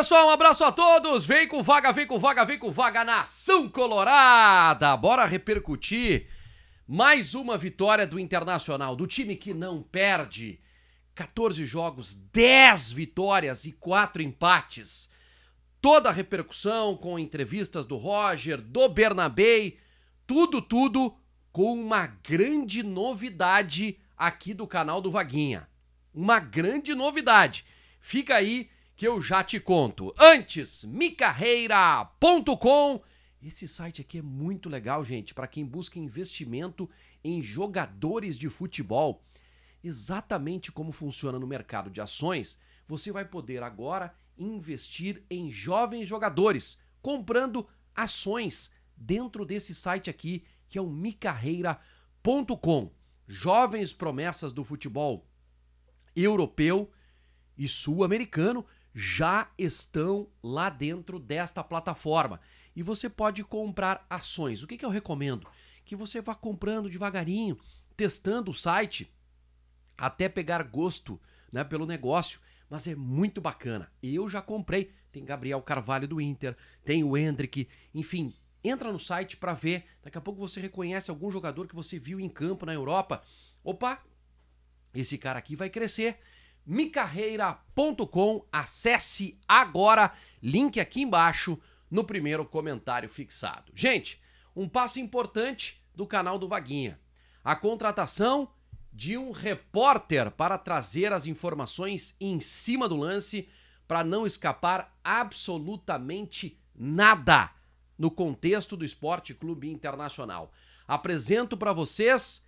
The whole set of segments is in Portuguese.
pessoal, um abraço a todos. Vem com vaga, vem com vaga, vem com vaga, nação colorada. Bora repercutir mais uma vitória do Internacional, do time que não perde. 14 jogos, 10 vitórias e 4 empates. Toda a repercussão com entrevistas do Roger, do Bernabei, tudo, tudo com uma grande novidade aqui do canal do Vaguinha. Uma grande novidade. Fica aí que eu já te conto. Antes, micarreira.com. Esse site aqui é muito legal, gente, para quem busca investimento em jogadores de futebol. Exatamente como funciona no mercado de ações, você vai poder agora investir em jovens jogadores, comprando ações dentro desse site aqui, que é o micarreira.com. Jovens promessas do futebol europeu e sul-americano já estão lá dentro desta plataforma. E você pode comprar ações. O que, que eu recomendo? Que você vá comprando devagarinho, testando o site, até pegar gosto né, pelo negócio. Mas é muito bacana. Eu já comprei. Tem Gabriel Carvalho do Inter, tem o Hendrick, enfim. Entra no site para ver. Daqui a pouco você reconhece algum jogador que você viu em campo na Europa. Opa, esse cara aqui vai crescer micarreira.com. Acesse agora, link aqui embaixo no primeiro comentário fixado. Gente, um passo importante do canal do Vaguinha: a contratação de um repórter para trazer as informações em cima do lance para não escapar absolutamente nada no contexto do Esporte Clube Internacional. Apresento para vocês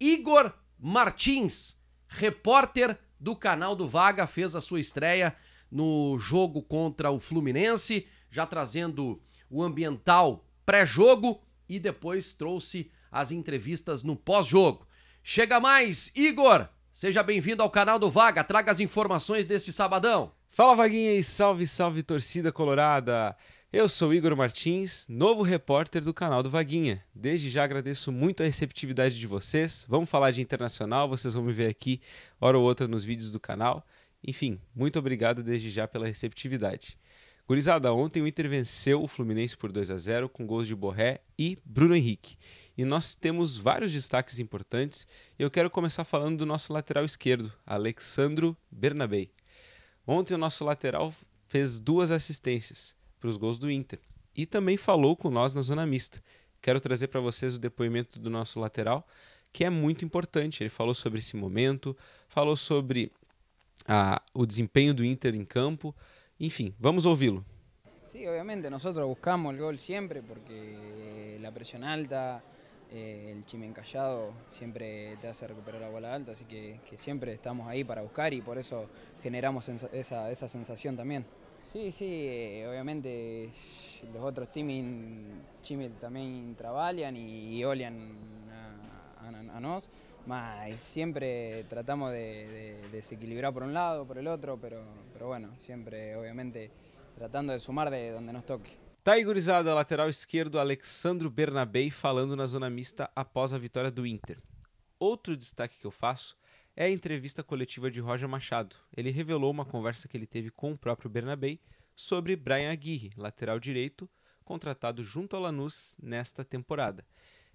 Igor Martins, repórter do canal do Vaga, fez a sua estreia no jogo contra o Fluminense, já trazendo o ambiental pré-jogo e depois trouxe as entrevistas no pós-jogo. Chega mais, Igor! Seja bem-vindo ao canal do Vaga, traga as informações deste sabadão. Fala, Vaguinha, e salve, salve torcida colorada! Eu sou Igor Martins, novo repórter do canal do Vaguinha. Desde já agradeço muito a receptividade de vocês. Vamos falar de internacional, vocês vão me ver aqui hora ou outra nos vídeos do canal. Enfim, muito obrigado desde já pela receptividade. Gurizada, ontem o Inter venceu o Fluminense por 2 a 0 com gols de Borré e Bruno Henrique. E nós temos vários destaques importantes e eu quero começar falando do nosso lateral esquerdo, Alexandro Bernabei. Ontem o nosso lateral fez duas assistências para os gols do Inter. E também falou com nós na zona mista. Quero trazer para vocês o depoimento do nosso lateral, que é muito importante. Ele falou sobre esse momento, falou sobre a, o desempenho do Inter em campo. Enfim, vamos ouvi-lo. Sim, sí, obviamente, nós buscamos o gol sempre, porque eh, a pressão alta, eh, el chime encallado siempre te hace recuperar la bola alta, así que, que siempre estamos ahí para buscar y por eso generamos esa, esa sensación también. Sí, sí, eh, obviamente los otros teams también trabajan y olean a, a, pero nos, siempre tratamos de, desequilibrar por un lado, por el otro, pero, pero bueno, siempre obviamente tratando de sumar de donde nos toque. Tá lateral esquerdo Alexandro Bernabei falando na zona mista após a vitória do Inter. Outro destaque que eu faço é a entrevista coletiva de Roger Machado. Ele revelou uma conversa que ele teve com o próprio Bernabei sobre Brian Aguirre, lateral direito, contratado junto ao Lanús nesta temporada.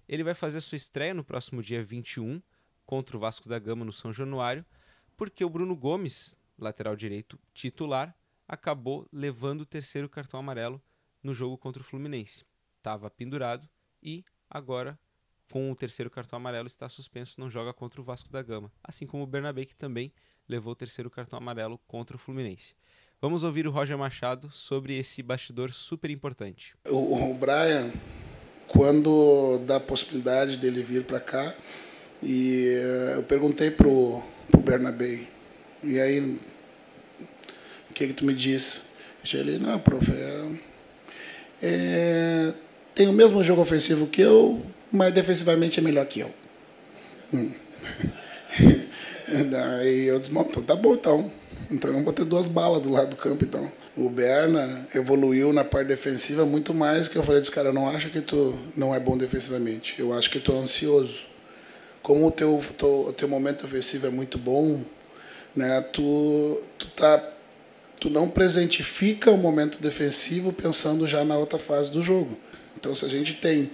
Ele vai fazer sua estreia no próximo dia 21 contra o Vasco da Gama no São Januário, porque o Bruno Gomes, lateral direito titular, acabou levando o terceiro cartão amarelo no jogo contra o Fluminense. Estava pendurado e agora com o terceiro cartão amarelo, está suspenso, não joga contra o Vasco da Gama, assim como o Bernabé, que também levou o terceiro cartão amarelo contra o Fluminense. Vamos ouvir o Roger Machado sobre esse bastidor super importante. O, o Brian, quando dá a possibilidade dele vir para cá, e eh, eu perguntei pro, o Bernabé, e aí, o que que tu me disse? Ele, não, prof, é, é, tem o mesmo jogo ofensivo que eu, mas defensivamente é melhor que eu. Hum. eu disse, então tá bom então. Então eu ter duas balas do lado do campo então. O Berna evoluiu na parte defensiva muito mais que eu falei dos cara, eu não acho que tu não é bom defensivamente. Eu acho que tu é ansioso. Como o teu, teu, o teu momento ofensivo é muito bom, né? Tu tu tá tu não presentifica o momento defensivo pensando já na outra fase do jogo. Então se a gente tem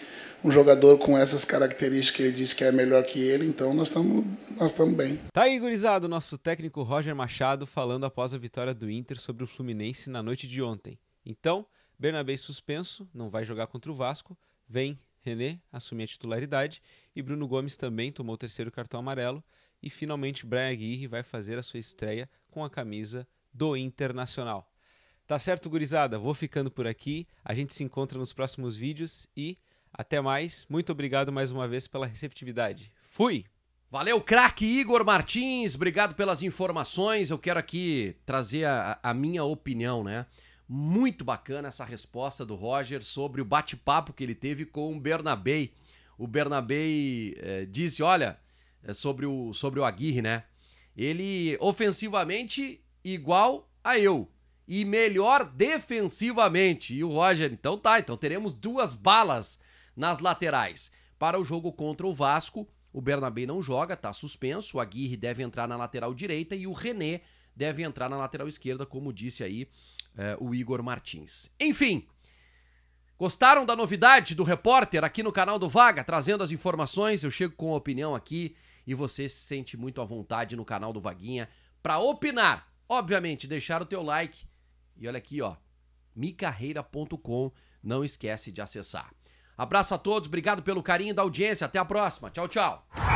um jogador com essas características que ele disse que é melhor que ele, então nós estamos nós tamo bem. Tá aí, gurizado, nosso técnico Roger Machado falando após a vitória do Inter sobre o Fluminense na noite de ontem. Então, Bernabé suspenso, não vai jogar contra o Vasco, vem René assumir a titularidade e Bruno Gomes também tomou o terceiro cartão amarelo e finalmente Brian Aguirre vai fazer a sua estreia com a camisa do Internacional. Tá certo, gurizada? Vou ficando por aqui. A gente se encontra nos próximos vídeos e até mais. Muito obrigado mais uma vez pela receptividade. Fui! Valeu, craque Igor Martins. Obrigado pelas informações. Eu quero aqui trazer a, a minha opinião, né? Muito bacana essa resposta do Roger sobre o bate-papo que ele teve com o Bernabei. O Bernabei é, eh, disse: olha, é sobre, o, sobre o Aguirre, né? Ele ofensivamente igual a eu e melhor defensivamente. E o Roger, então tá, então teremos duas balas nas laterais, para o jogo contra o Vasco, o Bernabé não joga, está suspenso. O Aguirre deve entrar na lateral direita e o René deve entrar na lateral esquerda, como disse aí eh, o Igor Martins. Enfim, gostaram da novidade do repórter aqui no canal do Vaga, trazendo as informações? Eu chego com a opinião aqui e você se sente muito à vontade no canal do Vaguinha para opinar. Obviamente, deixar o teu like e olha aqui, ó, micarreira.com, não esquece de acessar. Abraço a todos, obrigado pelo carinho da audiência. Até a próxima. Tchau, tchau.